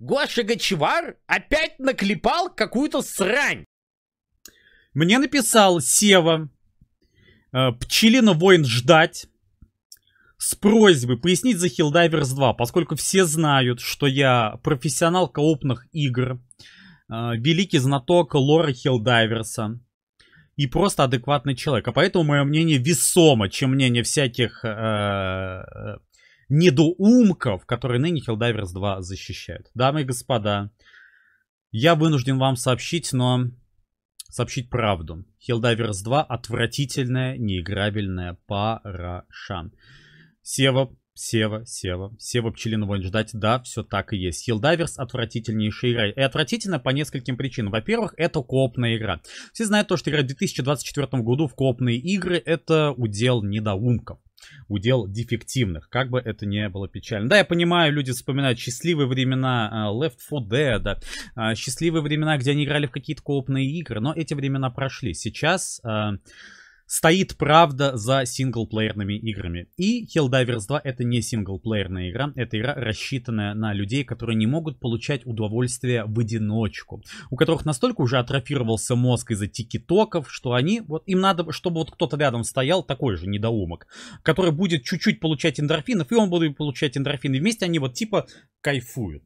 Гоша Гачевар опять наклепал какую-то срань. Мне написал Сева, э, Пчелина воин ждать с просьбой пояснить за Хилдайверс 2, поскольку все знают, что я профессионал коопных игр, э, великий знаток лора Хилдайверса и просто адекватный человек. А поэтому мое мнение весомо, чем мнение всяких э, недоумков, которые ныне Helldivers 2 защищают. Дамы и господа, я вынужден вам сообщить, но сообщить правду. Helldivers 2 отвратительная, неиграбельная параша. Сева, Сева, Сева, Сева Пчелина будет ждать. Да, все так и есть. Helldivers отвратительнейшая игра. И отвратительно по нескольким причинам. Во-первых, это копная игра. Все знают то, что игра в 2024 году в копные игры это удел недоумков удел дефективных. Как бы это ни было печально. Да, я понимаю, люди вспоминают счастливые времена э, Left 4 Dead, да, э, счастливые времена, где они играли в какие-то коопные игры, но эти времена прошли. Сейчас э, стоит правда за синглплеерными играми. И Helldivers 2 это не синглплеерная игра, это игра, рассчитанная на людей, которые не могут получать удовольствие в одиночку, у которых настолько уже атрофировался мозг из-за тикитоков, что они, вот им надо, чтобы вот кто-то рядом стоял, такой же недоумок, который будет чуть-чуть получать эндорфинов, и он будет получать эндорфины, вместе они вот типа кайфуют.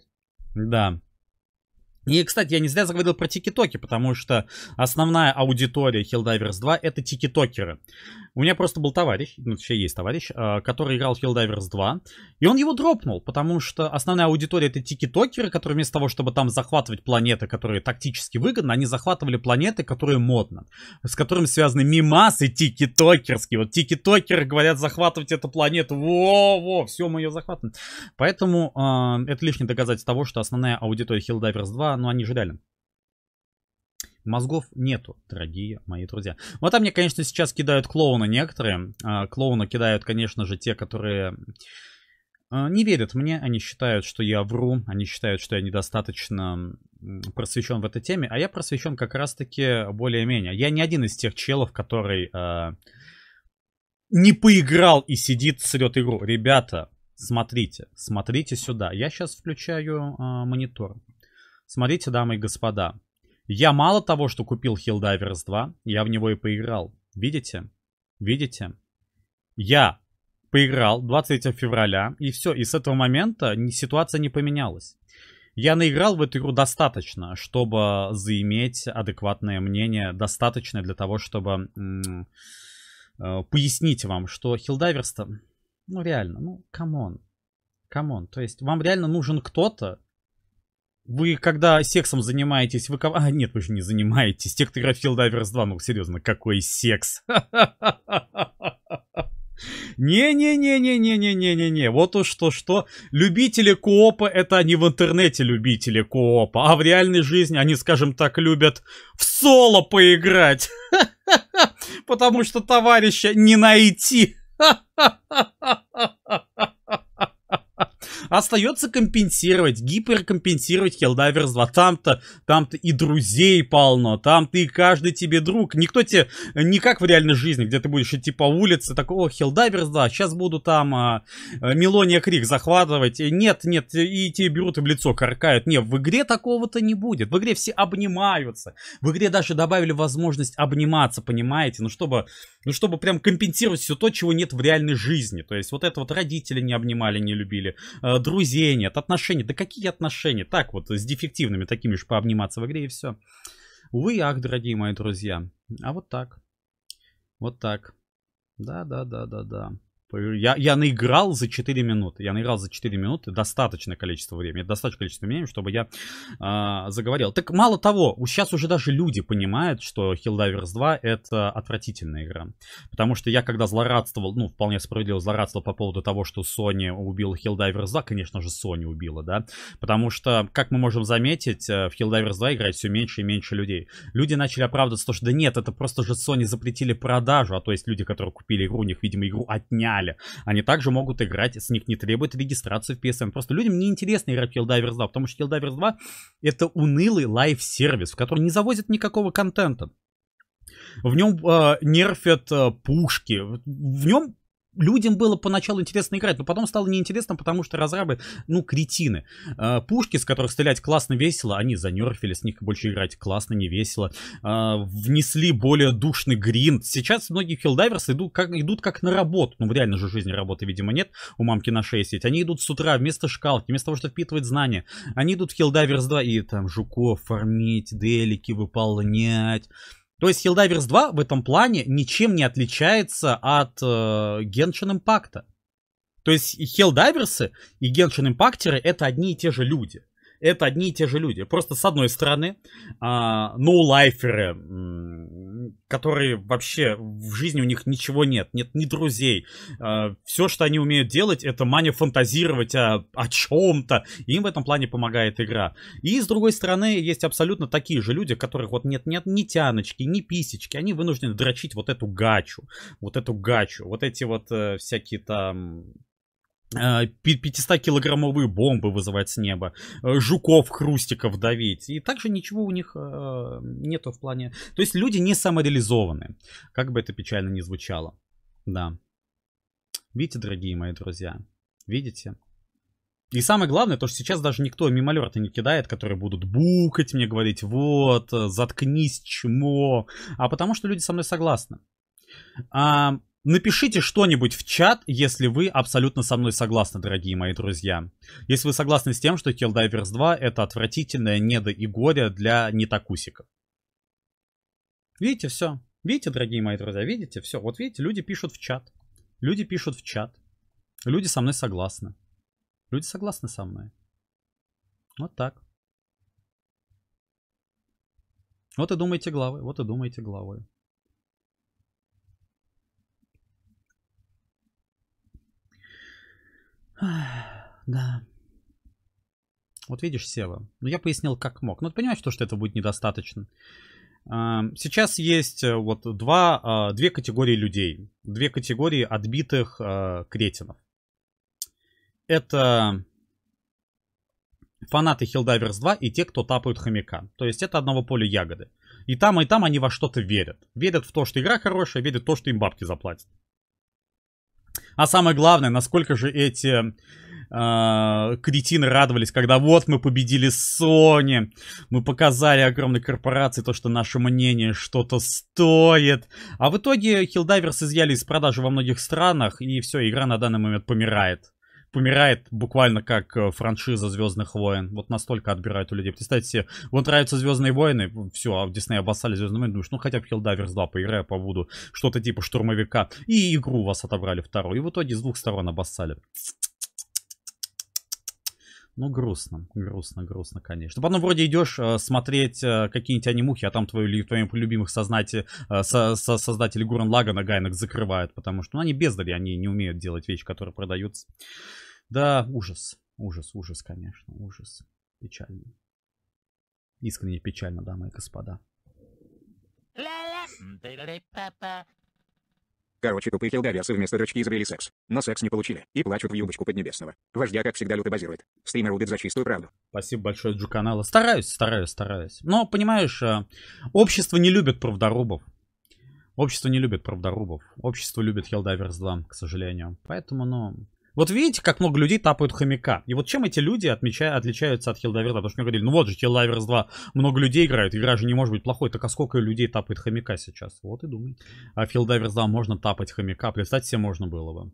Да. И, кстати, я не зря заговорил про тикетоки, потому что основная аудитория Helldivers 2 это тикетокеры. У меня просто был товарищ, ну, вообще есть товарищ, а, который играл в Helldivers 2, и он его дропнул, потому что основная аудитория это тики-токеры, которые вместо того, чтобы там захватывать планеты, которые тактически выгодны, они захватывали планеты, которые модно, с которыми связаны мимасы тики-токерские. Вот тики-токеры говорят захватывать эту планету, во-во, все, мы ее захватываем. Поэтому э, это лишнее доказательство того, что основная аудитория Helldivers 2, ну, они же реально Мозгов нету, дорогие мои друзья. Вот там мне, конечно, сейчас кидают клоуны некоторые. А, клоуны кидают, конечно же, те, которые а, не верят мне. Они считают, что я вру. Они считают, что я недостаточно просвещен в этой теме. А я просвещен как раз-таки более-менее. Я не один из тех челов, который а, не поиграл и сидит, срет игру. Ребята, смотрите, смотрите сюда. Я сейчас включаю монитор. Смотрите, дамы и господа. Я мало того, что купил Helldivers 2, я в него и поиграл. Видите? Видите? Я поиграл 23 февраля, и все, и с этого момента ситуация не поменялась. Я наиграл в эту игру достаточно, чтобы заиметь адекватное мнение, достаточно для того, чтобы м- э, пояснить вам, что Хилдайверс-то, ну реально, ну камон, камон. То есть вам реально нужен кто-то, вы когда сексом занимаетесь, вы кого... А, нет, вы же не занимаетесь. Те, кто играет в Helldivers 2, ну серьезно, какой секс? Не-не-не-не-не-не-не-не-не. Вот уж что-что. Любители коопа это они в интернете любители коопа. А в реальной жизни они, скажем так, любят в соло поиграть. Потому что товарища не найти. Остается компенсировать, гиперкомпенсировать Helldivers 2. Там-то, там-то и друзей полно, там-то и каждый тебе друг. Никто тебе, не как в реальной жизни, где ты будешь идти по улице, так о Helldivers 2, сейчас буду там а, а, Мелония Крик захватывать. Э, нет, нет, э, и тебе берут и в лицо каркают. Нет, в игре такого-то не будет. В игре все обнимаются. В игре даже добавили возможность обниматься, понимаете? Ну, чтобы, ну, чтобы прям компенсировать все то, чего нет в реальной жизни. То есть вот это вот родители не обнимали, не любили. Э, друзей нет, отношений. Да какие отношения? Так вот, с дефективными такими же пообниматься в игре и все. Увы, ах, дорогие мои друзья. А вот так. Вот так. Да, да, да, да, да. Типа, я, я наиграл за 4 минуты. Я наиграл за 4 минуты достаточное количество времени. Достаточное количество времени, чтобы я э, заговорил. Так мало того, сейчас уже даже люди понимают, что Helldivers 2 это отвратительная игра. Потому что я когда злорадствовал, ну, вполне справедливо злорадствовал по поводу того, что Sony убил Helldivers 2, конечно же, Sony убила, да. Потому что, как мы можем заметить, э, в Helldivers 2 играет все меньше и меньше людей. Люди начали оправдываться, что да нет, это просто же Sony запретили продажу, а то есть люди, которые купили игру, у них, видимо, игру отняли канале. Они также могут играть, с них не требует регистрации в PSN. Просто людям не интересно играть в Helldivers 2, потому что Helldivers 2 это унылый лайв-сервис, в который не завозит никакого контента. В нем э, нерфят э, пушки. В нем людям было поначалу интересно играть, но потом стало неинтересно, потому что разрабы, ну, кретины. А, пушки, с которых стрелять классно весело, они занерфили, с них больше играть классно, не весело. А, внесли более душный гринд. Сейчас многие хилдайверсы идут как, идут как на работу. Ну, в реальной же жизни работы, видимо, нет. У мамки на 6 есть. Они идут с утра вместо шкалки, вместо того, чтобы впитывать знания. Они идут в Helldivers 2 и там жуков фармить, делики выполнять то есть Helldivers 2 в этом плане ничем не отличается от э, Genshin Impact. То есть и Helldivers и Genshin Impact'еры это одни и те же люди это одни и те же люди. Просто с одной стороны, а, ноу-лайферы, которые вообще в жизни у них ничего нет, нет ни друзей. А, все, что они умеют делать, это мания фантазировать о, о чем-то. Им в этом плане помогает игра. И с другой стороны, есть абсолютно такие же люди, которых вот нет, нет ни тяночки, ни писечки. Они вынуждены дрочить вот эту гачу, вот эту гачу, вот эти вот э, всякие там 500-килограммовые э, бомбы вызывать с неба, э, жуков, хрустиков давить. И также ничего у них э, нету в плане... То есть люди не самореализованы, как бы это печально ни звучало. Да. Видите, дорогие мои друзья? Видите? И самое главное, то, что сейчас даже никто мимолета не кидает, которые будут букать мне, говорить, вот, заткнись, чмо. А потому что люди со мной согласны. А, Напишите что-нибудь в чат, если вы абсолютно со мной согласны, дорогие мои друзья. Если вы согласны с тем, что Helldivers 2 это отвратительное недо и горе для нетакусиков. Видите, все. Видите, дорогие мои друзья, видите, все. Вот видите, люди пишут в чат. Люди пишут в чат. Люди со мной согласны. Люди согласны со мной. Вот так. Вот и думайте главы. вот и думайте главой. Да. Вот видишь, Сева, ну я пояснил как мог. Ну ты понимаешь, то, что это будет недостаточно. А, сейчас есть э, вот два, а, две категории людей. Две категории отбитых а, кретинов. Это фанаты Helldivers 2 и те, кто тапают хомяка. То есть это одного поля ягоды. И там, и там они во что-то верят. Верят в то, что игра хорошая, верят в то, что им бабки заплатят. А самое главное, насколько же эти э, кретины радовались, когда вот мы победили Sony, мы показали огромной корпорации то, что наше мнение что-то стоит. А в итоге Хилдайверс изъяли из продажи во многих странах, и все, игра на данный момент помирает помирает буквально как э, франшиза Звездных войн. Вот настолько отбирают у людей. Представьте себе, вот нравятся Звездные войны, все, а в Дисней обоссали Звездные войны, думаешь, ну хотя бы Helldivers 2 поиграю, побуду, что-то типа штурмовика. И игру у вас отобрали вторую. И в итоге с двух сторон обоссали. Ну, грустно, грустно, грустно, конечно. Потом вроде идешь э, смотреть э, какие-нибудь анимухи, а там твои твоим любимых сознати, э, со, со, создатели Гурен Лагана Гайнок закрывают, потому что ну, они бездари, они не умеют делать вещи, которые продаются. Да, ужас, ужас, ужас, конечно, ужас. Печально. Искренне печально, дамы и господа. Короче, тупые хилдоверсы вместо дочки изобрели секс. Но секс не получили. И плачут в юбочку Поднебесного. Вождя, как всегда, люто базирует. Стример рубит за чистую правду. Спасибо большое, Джу канала. Стараюсь, стараюсь, стараюсь. Но, понимаешь, э, общество не любит правдорубов. Общество не любит правдорубов. Общество любит Helldivers 2, к сожалению. Поэтому, ну, вот видите, как много людей тапают хомяка. И вот чем эти люди отмеча... отличаются от Хилдоверта? Потому что мне говорили, ну вот же, Хилдоверс 2, много людей играют, игра же не может быть плохой. Так а сколько людей тапает хомяка сейчас? Вот и думай. А в Хилдоверс 2 можно тапать хомяка. Представьте себе, можно было бы.